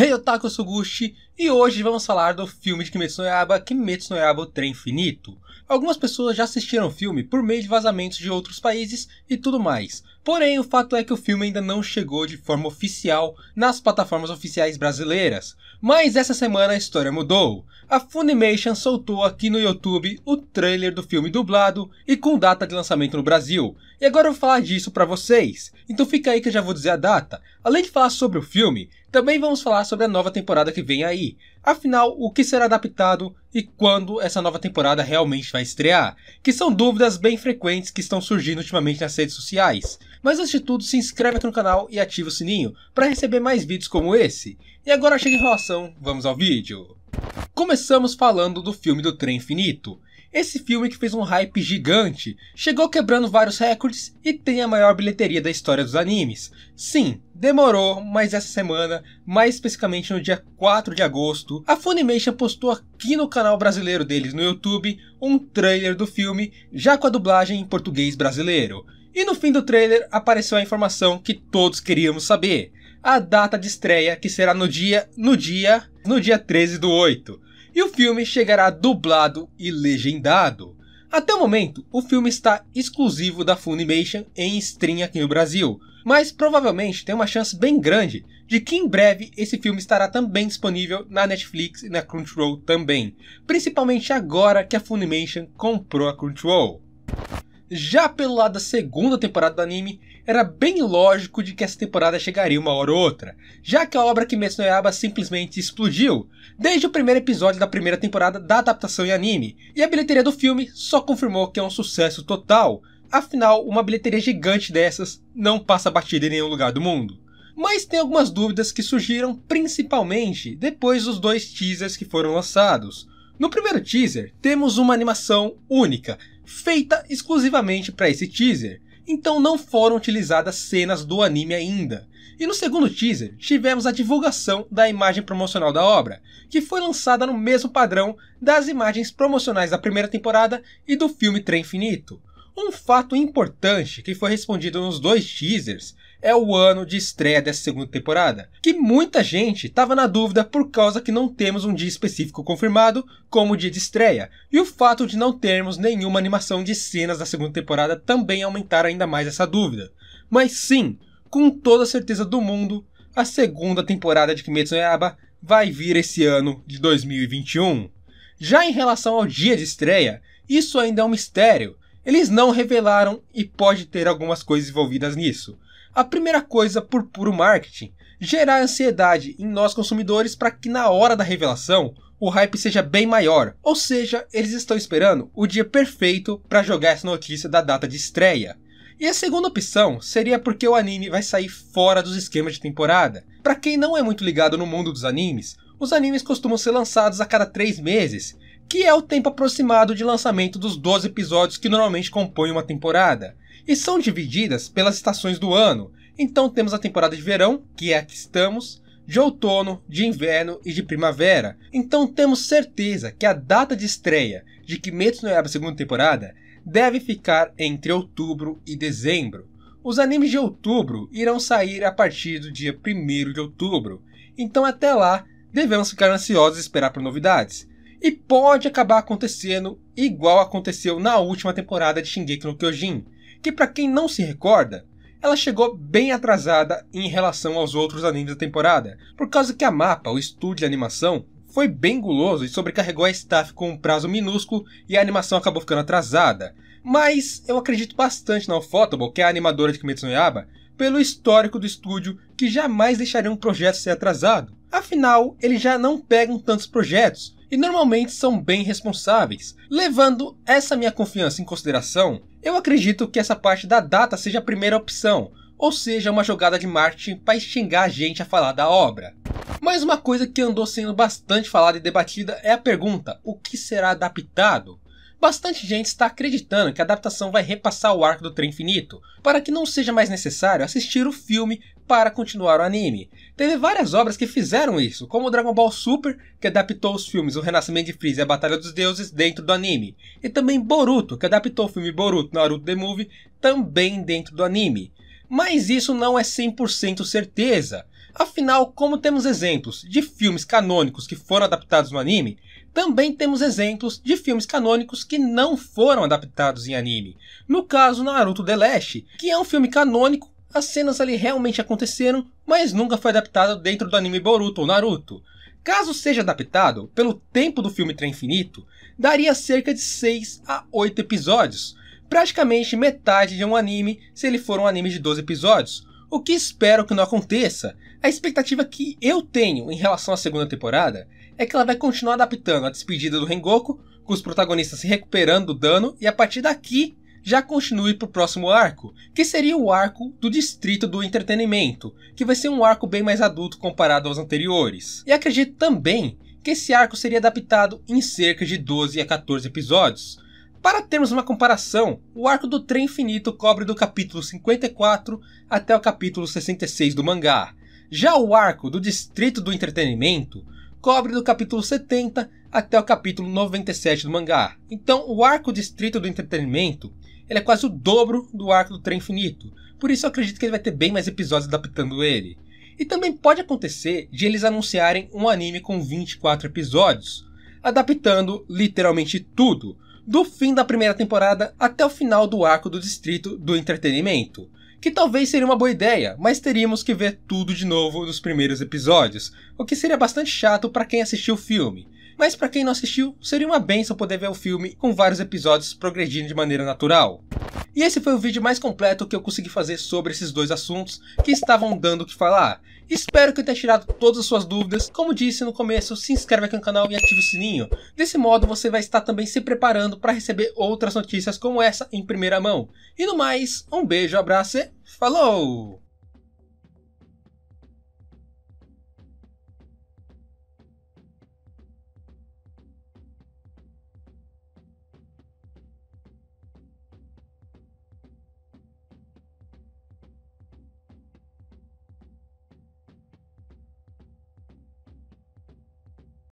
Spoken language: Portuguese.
Hey, eu o Sugushi! E hoje vamos falar do filme de Kimetsu no Yaiba, Kimetsu no Yaiba O Trem Infinito. Algumas pessoas já assistiram o filme por meio de vazamentos de outros países e tudo mais, Porém, o fato é que o filme ainda não chegou de forma oficial nas plataformas oficiais brasileiras. Mas essa semana a história mudou. A Funimation soltou aqui no YouTube o trailer do filme dublado e com data de lançamento no Brasil. E agora eu vou falar disso para vocês. Então fica aí que eu já vou dizer a data. Além de falar sobre o filme, também vamos falar sobre a nova temporada que vem aí. Afinal, o que será adaptado e quando essa nova temporada realmente vai estrear? Que são dúvidas bem frequentes que estão surgindo ultimamente nas redes sociais. Mas antes de tudo, se inscreve aqui no canal e ativa o sininho para receber mais vídeos como esse. E agora chega em relação, vamos ao vídeo. Começamos falando do filme do Trem Infinito, esse filme que fez um hype gigante, chegou quebrando vários recordes e tem a maior bilheteria da história dos animes. Sim, demorou, mas essa semana, mais especificamente no dia 4 de agosto, a Funimation postou aqui no canal brasileiro deles no YouTube um trailer do filme, já com a dublagem em português brasileiro. E no fim do trailer apareceu a informação que todos queríamos saber. A data de estreia que será no dia, no dia, no dia 13 do 8 e o filme chegará dublado e legendado. Até o momento, o filme está exclusivo da Funimation em stream aqui no Brasil, mas provavelmente tem uma chance bem grande de que em breve esse filme estará também disponível na Netflix e na Crunchyroll também, principalmente agora que a Funimation comprou a Crunchyroll. Já pelo lado da segunda temporada do anime, era bem lógico de que essa temporada chegaria uma hora ou outra, já que a obra Kimetsu no Yaiba simplesmente explodiu, desde o primeiro episódio da primeira temporada da adaptação em anime, e a bilheteria do filme só confirmou que é um sucesso total, afinal, uma bilheteria gigante dessas não passa batida em nenhum lugar do mundo. Mas tem algumas dúvidas que surgiram principalmente depois dos dois teasers que foram lançados, no primeiro teaser, temos uma animação única, feita exclusivamente para esse teaser, então não foram utilizadas cenas do anime ainda. E no segundo teaser, tivemos a divulgação da imagem promocional da obra, que foi lançada no mesmo padrão das imagens promocionais da primeira temporada e do filme Trem Infinito. Um fato importante que foi respondido nos dois teasers é o ano de estreia dessa segunda temporada, que muita gente estava na dúvida por causa que não temos um dia específico confirmado como dia de estreia, e o fato de não termos nenhuma animação de cenas da segunda temporada também aumentar ainda mais essa dúvida. Mas sim, com toda a certeza do mundo, a segunda temporada de Kimetsu no Yaiba vai vir esse ano de 2021. Já em relação ao dia de estreia, isso ainda é um mistério. Eles não revelaram e pode ter algumas coisas envolvidas nisso. A primeira coisa, por puro marketing, gerar ansiedade em nós consumidores para que na hora da revelação o hype seja bem maior. Ou seja, eles estão esperando o dia perfeito para jogar essa notícia da data de estreia. E a segunda opção seria porque o anime vai sair fora dos esquemas de temporada. Para quem não é muito ligado no mundo dos animes, os animes costumam ser lançados a cada 3 meses, que é o tempo aproximado de lançamento dos 12 episódios que normalmente compõem uma temporada e são divididas pelas estações do ano. Então temos a temporada de verão, que é a que estamos, de outono, de inverno e de primavera. Então temos certeza que a data de estreia de Kimetsu no Yaiba segunda temporada deve ficar entre outubro e dezembro. Os animes de outubro irão sair a partir do dia 1 de outubro. Então até lá, devemos ficar ansiosos e esperar por novidades. E pode acabar acontecendo igual aconteceu na última temporada de Shingeki no Kyojin, que para quem não se recorda, ela chegou bem atrasada em relação aos outros animes da temporada, por causa que a Mapa, o estúdio de animação, foi bem guloso e sobrecarregou a staff com um prazo minúsculo e a animação acabou ficando atrasada. Mas eu acredito bastante na Ufotable, que é a animadora de Kimetsu no Yaba, pelo histórico do estúdio que jamais deixaria um projeto ser atrasado. Afinal, eles já não pegam tantos projetos, e normalmente são bem responsáveis. Levando essa minha confiança em consideração, eu acredito que essa parte da data seja a primeira opção, ou seja, uma jogada de marketing para xingar a gente a falar da obra. Mas uma coisa que andou sendo bastante falada e debatida é a pergunta: o que será adaptado? Bastante gente está acreditando que a adaptação vai repassar o arco do Trem Infinito, para que não seja mais necessário assistir o filme para continuar o anime. Teve várias obras que fizeram isso, como Dragon Ball Super, que adaptou os filmes O Renascimento de Freeza e a Batalha dos Deuses dentro do anime, e também Boruto, que adaptou o filme Boruto Naruto The Movie também dentro do anime. Mas isso não é 100% certeza. Afinal, como temos exemplos de filmes canônicos que foram adaptados no anime, também temos exemplos de filmes canônicos que não foram adaptados em anime. No caso, Naruto The Last, que é um filme canônico as cenas ali realmente aconteceram, mas nunca foi adaptado dentro do anime Boruto ou Naruto. Caso seja adaptado, pelo tempo do filme Trem Infinito, daria cerca de 6 a 8 episódios, praticamente metade de um anime se ele for um anime de 12 episódios. O que espero que não aconteça. A expectativa que eu tenho em relação à segunda temporada é que ela vai continuar adaptando a despedida do Rengoku, com os protagonistas se recuperando do dano, e a partir daqui já continue para o próximo arco, que seria o arco do Distrito do Entretenimento, que vai ser um arco bem mais adulto comparado aos anteriores. E acredito também que esse arco seria adaptado em cerca de 12 a 14 episódios. Para termos uma comparação, o arco do Trem Infinito cobre do capítulo 54 até o capítulo 66 do mangá. Já o arco do Distrito do Entretenimento cobre do capítulo 70 até o capítulo 97 do mangá. Então, o arco Distrito do Entretenimento ele é quase o dobro do arco do Trem Infinito, por isso eu acredito que ele vai ter bem mais episódios adaptando ele. E também pode acontecer de eles anunciarem um anime com 24 episódios, adaptando literalmente tudo, do fim da primeira temporada até o final do arco do Distrito do Entretenimento. Que talvez seria uma boa ideia, mas teríamos que ver tudo de novo nos primeiros episódios, o que seria bastante chato para quem assistiu o filme mas para quem não assistiu, seria uma benção poder ver o filme com vários episódios progredindo de maneira natural. E esse foi o vídeo mais completo que eu consegui fazer sobre esses dois assuntos que estavam dando o que falar. Espero que eu tenha tirado todas as suas dúvidas. Como disse no começo, se inscreve aqui no canal e ative o sininho. Desse modo você vai estar também se preparando para receber outras notícias como essa em primeira mão. E no mais, um beijo, abraço e falou!